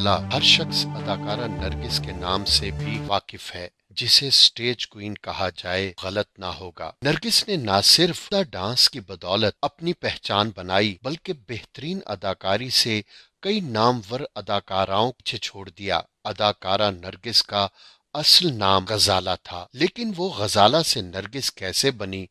वाला हर शख्स अदाकारा नरगिस के नाम से भी वाकिफ है जिसे स्टेज क्वीन कहा जाए गलत ना होगा नरगिस ने न सिर्फ डांस की बदौलत अपनी पहचान बनाई बल्कि बेहतरीन अदाकारी से कई नामवर अदाकाराओं पीछे छोड़ दिया अदाकारा नरगिस का असल नाम गजाला था लेकिन वो गजाला से नरगिस कैसे बनी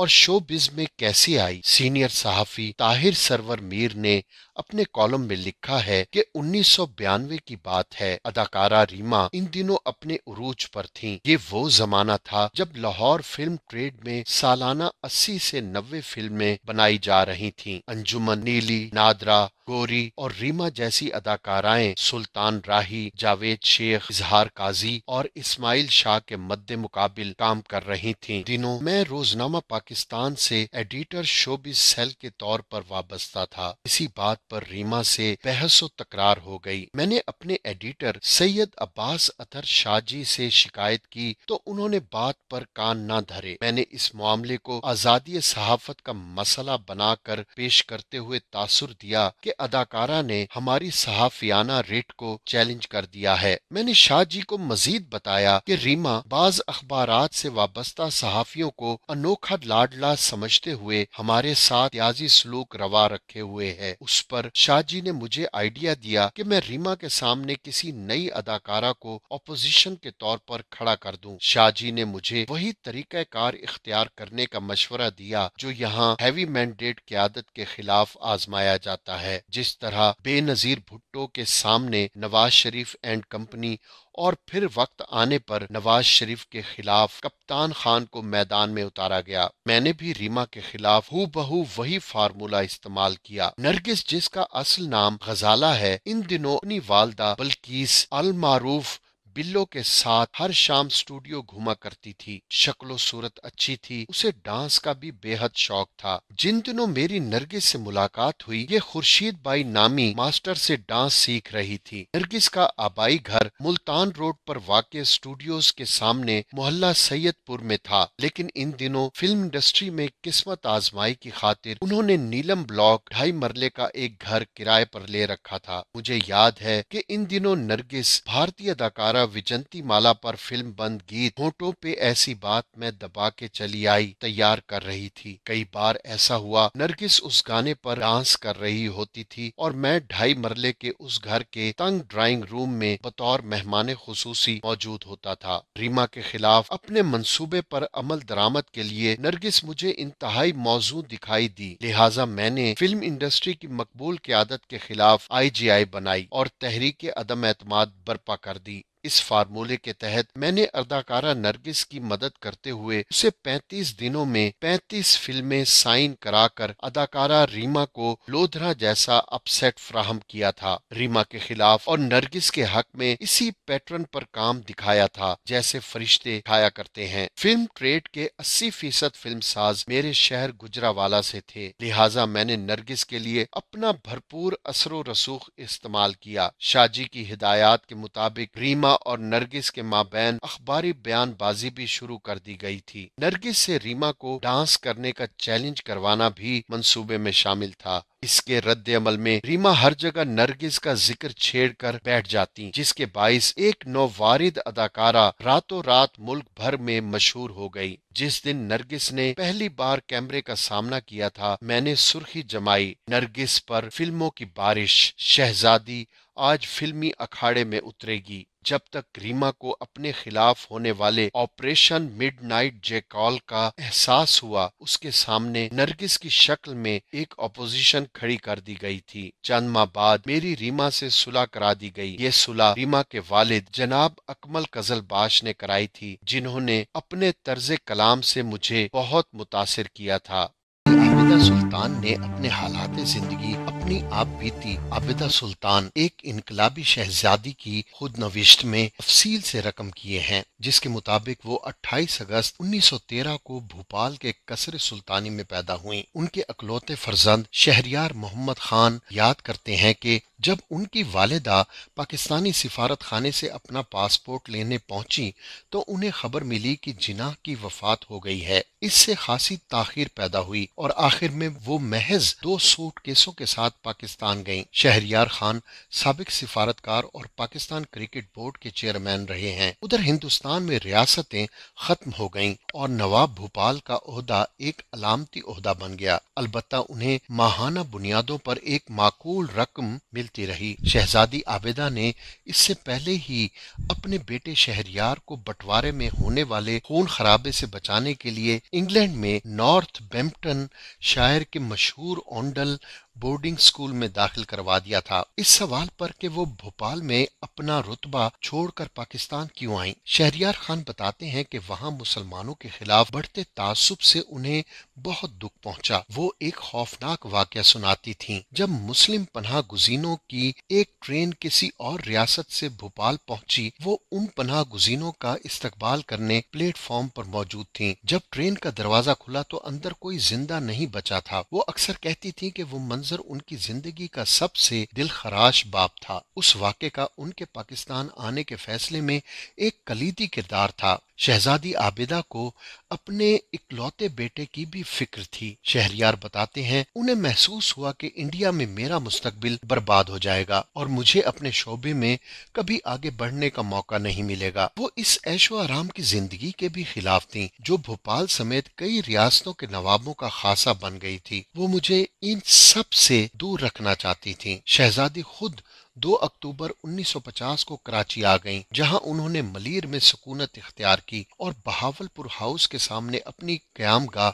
और शोबिज में कैसे आई सीनियर सहाफ़ी ताहिर सरवर मीर ने अपने कॉलम में लिखा है कि 1992 की बात है अदाकारा रीमा इन दिनों अपने उरूज पर थीं। ये वो जमाना था जब लाहौर फिल्म ट्रेड में सालाना 80 से 90 फिल्में बनाई जा रही थीं। अंजुमन नीली नादरा गोरी और रीमा जैसी अदाकाराएं सुल्तान राही जावेद शेख इजहार काजी और इस्माइल शाह के मद्दे मुकाबिल काम कर रही थीं। दिनों मैं रोजनामा पाकिस्तान से एडिटर शोबिस सेल के तौर पर वाबस्ता था इसी बात पर रीमा से बहसो तकरार हो गई मैंने अपने एडिटर सैयद अब्बास अतर शाहजी से शिकायत की तो उन्होंने बात पर कान ना धरे मैंने इस मामले को आजादी सहाफत का मसला बनाकर पेश करते हुए तासुर दिया कि अदाकारा ने हमारी सहाफियाना रेट को चैलेंज कर दिया है मैंने शाहजी को मजीद बताया कि रीमा बाज अखबार से वाबस्ता सहाफियों को अनोखा लाडला समझते हुए हमारे साथ याजी सलूक रवा रखे हुए है उस पर पर शाहजी ने मुझे आइडिया दिया कि मैं रीमा के सामने किसी नई अदाकारा को अपोजिशन के तौर पर खड़ा कर दूं। शाहजी ने मुझे वही कार इख्तियार करने का मशवरा दिया जो यहाँ हैवी मैंडेट की आदत के खिलाफ आजमाया जाता है जिस तरह बेनजीर भुट्टो के सामने नवाज शरीफ एंड कंपनी और फिर वक्त आने पर नवाज शरीफ के खिलाफ कप्तान खान को मैदान में उतारा गया मैंने भी रीमा के खिलाफ हु बहू वही फार्मूला इस्तेमाल किया नरगिस जिसका असल नाम गजाला है इन दिनों अपनी वालदा बल्कि अलमारूफ बिल्लो के साथ हर शाम स्टूडियो घूमा करती थी शक्लो सूरत अच्छी थी उसे डांस का भी बेहद शौक था जिन दिनों मेरी नरगिस से मुलाकात हुई ये खुर्शीद बाई नामी मास्टर से डांस सीख रही थी नरगिस का आबाई घर मुल्तान रोड पर वाक़ स्टूडियोज के सामने मोहल्ला सैयदपुर में था लेकिन इन दिनों फिल्म इंडस्ट्री में किस्मत आजमाई की खातिर उन्होंने नीलम ब्लॉक ढाई मरले का एक घर किराए पर ले रखा था मुझे याद है कि इन दिनों नरगिस भारतीय अदाकारा विजंती माला पर फिल्म बंद गीत होठों पे ऐसी बात मैं दबा के चली आई तैयार कर रही थी कई बार ऐसा हुआ नरगिस उस गाने पर डांस कर रही होती थी और मैं ढाई मरले के उस घर के तंग ड्राइंग रूम में बतौर मेहमान खसूसी मौजूद होता था रीमा के खिलाफ अपने मनसूबे पर अमल दरामद के लिए नरगिस मुझे इंतहाई मौजूद दिखाई दी लिहाजा मैंने फिल्म इंडस्ट्री की मकबूल की आदत के खिलाफ आई जी आई बनाई और तहरीक अदम एतम बर्पा कर दी इस फार्मूले के तहत मैंने अदाकारा नरगिस की मदद करते हुए उसे 35 दिनों में 35 फिल्में साइन कराकर अदाकारा रीमा को लोधरा जैसा अपसेट फ्राहम किया था रीमा के खिलाफ और नरगिस के हक में इसी पैटर्न पर काम दिखाया था जैसे फरिश्ते खाया करते हैं फिल्म ट्रेड के 80 फीसद फिल्म साज मेरे शहर गुजरावाला से थे लिहाजा मैंने नरगिस के लिए अपना भरपूर असर रसूख इस्तेमाल किया शाहजी की हिदायत के मुताबिक रीमा रीमा और नरगिस के माबेन अखबारी बयानबाजी भी शुरू कर दी गई थी नरगिस से रीमा को डांस करने का चैलेंज करवाना भी मंसूबे में शामिल था इसके रद्द अमल में रीमा हर जगह नरगिस का जिक्र छेड़ कर बैठ जाती जिसके बाईस एक नौवारिद अदाकारा रातों रात मुल्क भर में मशहूर हो गई जिस दिन नरगिस ने पहली बार कैमरे का सामना किया था मैंने सुर्खी जमाई नरगिस पर फिल्मों की बारिश शहजादी आज फिल्मी अखाड़े में उतरेगी जब तक रीमा को अपने खिलाफ होने वाले ऑपरेशन मिडनाइट जेकॉल का एहसास हुआ उसके सामने नरगिस की शक्ल में एक अपोजिशन खड़ी कर दी गई थी चंद माह बाद मेरी रीमा से सुलह करा दी गई ये सुलह रीमा के वालिद जनाब अकमल कजल बाश ने कराई थी जिन्होंने अपने तर्ज कलाम से मुझे बहुत मुतासर किया था सुल्तान ने अपने हालात जिंदगी अपनी आप बीती आबिदा सुल्तान एक इनकलाबी शहजादी की खुद नविश्त में तफसील से रकम किए हैं जिसके मुताबिक वो 28 अगस्त 1913 को भोपाल के कसर सुल्तानी में पैदा हुई उनके अकलौते फर्जंद शहरियार मोहम्मद खान याद करते हैं कि जब उनकी वालदा पाकिस्तानी सिफारत खाने से अपना पासपोर्ट लेने पहुंची तो उन्हें खबर मिली कि जिनाह की वफात हो गई है इससे खासी ताखिर पैदा हुई और आखिर में वो महज दो सूट केसों के साथ पाकिस्तान गईं शहरियार खान सबक सिफारतकार और पाकिस्तान क्रिकेट बोर्ड के चेयरमैन रहे हैं उधर हिंदुस्तान में रियासतें खत्म हो गयी और नवाब भोपाल का अहदा एक अलामती अहदा बन गया अलबत् उन्हें माहाना बुनियादों पर एक माकूल रकम मिलती रही शहजादी आबेदा ने इससे पहले ही अपने बेटे शहरियार को बंटवारे में होने वाले खून खराबे से बचाने के लिए इंग्लैंड में नॉर्थ बेम्पटन शायर के मशहूर ओंडल बोर्डिंग स्कूल में दाखिल करवा दिया था इस सवाल पर कि वो भोपाल में अपना रुतबा छोड़कर पाकिस्तान क्यों आई शहरियार खान बताते हैं कि वहाँ मुसलमानों के खिलाफ बढ़ते तासुब से उन्हें बहुत दुख पहुँचा वो एक खौफनाक वाक्य सुनाती थी जब मुस्लिम पनाह गुजीनों की एक ट्रेन किसी और रियासत से भोपाल पहुंची वो उन पनाह गुजीनों का इस्तकबाल करने प्लेटफॉर्म पर मौजूद थी जब ट्रेन का दरवाजा खुला तो अंदर कोई जिंदा नहीं बचा था वो अक्सर कहती थी कि वो मंजिल मंजर उनकी जिंदगी का सबसे दिल खराश बाप था उस वाक्य का उनके पाकिस्तान आने के फैसले में एक कलीदी किरदार था शहजादी आबिदा को अपने इकलौते बेटे की भी फिक्र थी शहरियार बताते हैं उन्हें महसूस हुआ कि इंडिया में मेरा मुस्तकबिल बर्बाद हो जाएगा और मुझे अपने शोबे में कभी आगे बढ़ने का मौका नहीं मिलेगा वो इस ऐशो आराम की जिंदगी के भी खिलाफ थी जो भोपाल समेत कई रियासतों के नवाबों का खासा बन गई थी वो मुझे इन सब से दूर रखना चाहती थी शहजादी खुद 2 अक्टूबर 1950 को कराची आ गईं, जहां उन्होंने मलीर में सुकूनत इख्तियार की और बहावलपुर हाउस के सामने अपनी क्याम का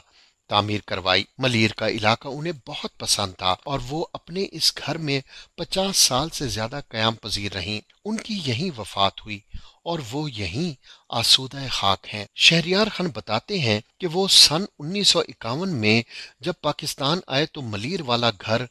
तामीर करवाई मलीर का इलाका उन्हें बहुत पसंद था और वो अपने इस घर में पचास साल से ज्यादा क्याम पजीर रहीं उनकी यहीं वफात हुई और वो यहीं आसूदा खाक हैं शहरियार खान बताते हैं कि वो सन उन्नीस सौ इक्यावन में जब पाकिस्तान आए तो मलिर वाला घर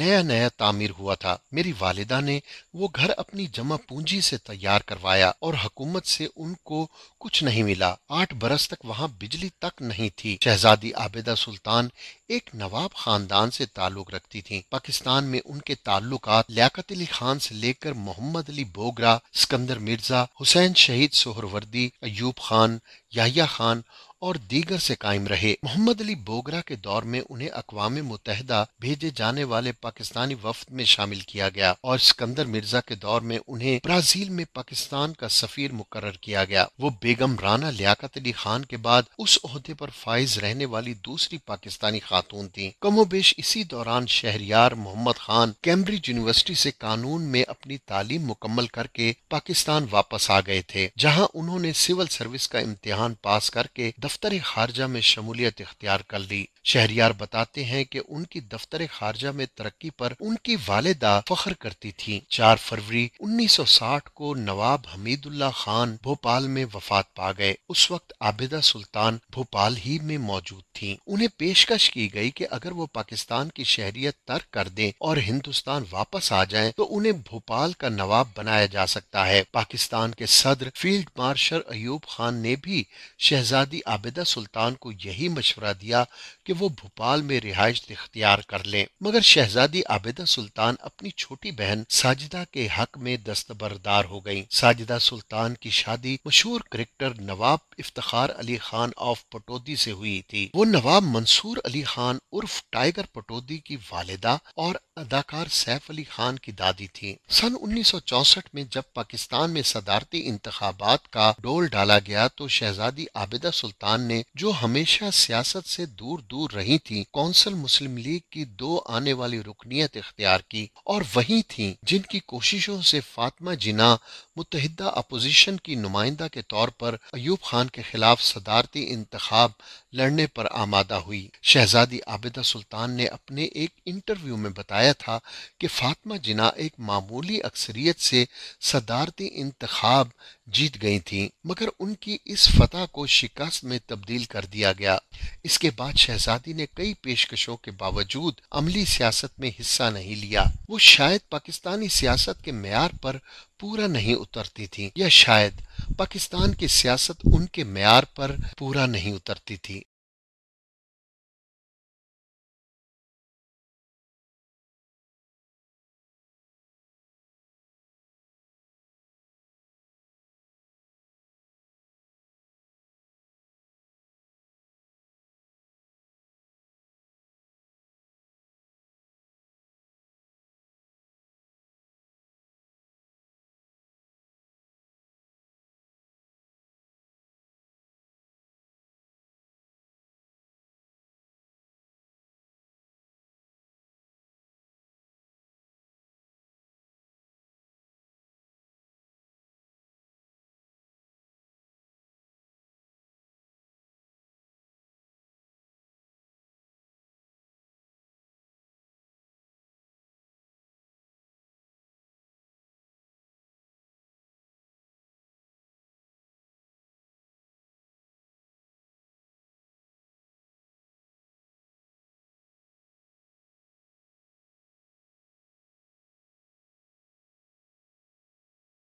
नया नया तामीर हुआ था मेरी वालिदा ने वो घर अपनी जमा पूंजी से तैयार करवाया और हुकूमत से उनको कुछ नहीं मिला आठ बरस तक वहाँ बिजली तक नहीं थी शहजादी आबेदा सुल्तान एक नवाब खानदान से ताल्लुक रखती थी पाकिस्तान में उनके ताल्लुक लियात अली खान से लेकर मोहम्मद अली बोगरा सिकंदर मिर्जा हुसैन शहीद सोहरवर्दी अयूब खान याहिया खान और दीगर से कायम रहे मोहम्मद अली बोगरा के दौर में उन्हें अकवाम मुतहदा भेजे जाने वाले पाकिस्तानी वफद में शामिल किया गया और सिकंदर मिर्जा के दौर में उन्हें ब्राजील में पाकिस्तान का सफीर मुकर किया गया वो बेगम राना लियात अली खान के बाद उस अहदे पर फाइज रहने वाली दूसरी पाकिस्तानी खातून थी बेश इसी दौरान शहरियार मोहम्मद खान कैम्ब्रिज यूनिवर्सिटी से कानून में अपनी तालीम मुकम्मल करके पाकिस्तान वापस आ गए थे जहाँ उन्होंने सिविल सर्विस का इम्तिहान पास करके दफ्तर खारजा में शमूलियत इख्तियार कर ली शहरियार बताते हैं कि उनकी दफ्तर खारजा में तरक्की पर उनकी वालदा फख्र करती थी चार फरवरी 1960 को नवाब हमीदुल्ला खान भोपाल में वफात पा गए उस वक्त आबिदा सुल्तान भोपाल ही में मौजूद थी उन्हें पेशकश की गई कि अगर वो पाकिस्तान की शहरियत तर्क कर दें और हिंदुस्तान वापस आ जाए तो उन्हें भोपाल का नवाब बनाया जा सकता है पाकिस्तान के सदर फील्ड मार्शल अयूब खान ने भी शहजादी आबिदा सुल्तान को यही मशवरा दिया कि वो भोपाल में रिहाइश इख्तियार कर लें मगर शहजादी आबिदा सुल्तान अपनी छोटी बहन साजिदा के हक में दस्तबरदार हो गयी साजिदा सुल्तान की शादी मशहूर क्रिकेटर नवाब इफ्तार अली खान ऑफ पटोदी से हुई थी वो नवाब मंसूर अली खान उर्फ टाइगर पटोदी की वालदा और अदाकार सैफ अली खान की दादी थी सन चौसठ में जब पाकिस्तान में सदारती इंतबात का डोल डाला गया तो शहजादी आबिदा सुल्तान ने जो हमेशा सियासत से दूर दूर दूर रही थी कौंसल मुस्लिम लीग की दो आने वाली रुकनीत इख्तियार की और वही थी जिनकी कोशिशों से फातमा जिना मुतहदा अपोजिशन की नुमाइंदा के तौर पर अयूब खान के खिलाफ सदारती इंतखब लड़ने पर आमादा हुई शहजादी आबिदा सुल्तान ने अपने एक इंटरव्यू में बताया था कि फातमा जिना एक मामूली अक्सरियत से सदारती इंतखब जीत गई थीं, मगर उनकी इस फतह को शिकस्त में तब्दील कर दिया गया इसके बाद शहजादी ने कई पेशकशों के बावजूद अमली सियासत में हिस्सा नहीं लिया वो शायद पाकिस्तानी सियासत के मैार पर पूरा नहीं उतरती थी या शायद पाकिस्तान की सियासत उनके मैार पर पूरा नहीं उतरती थी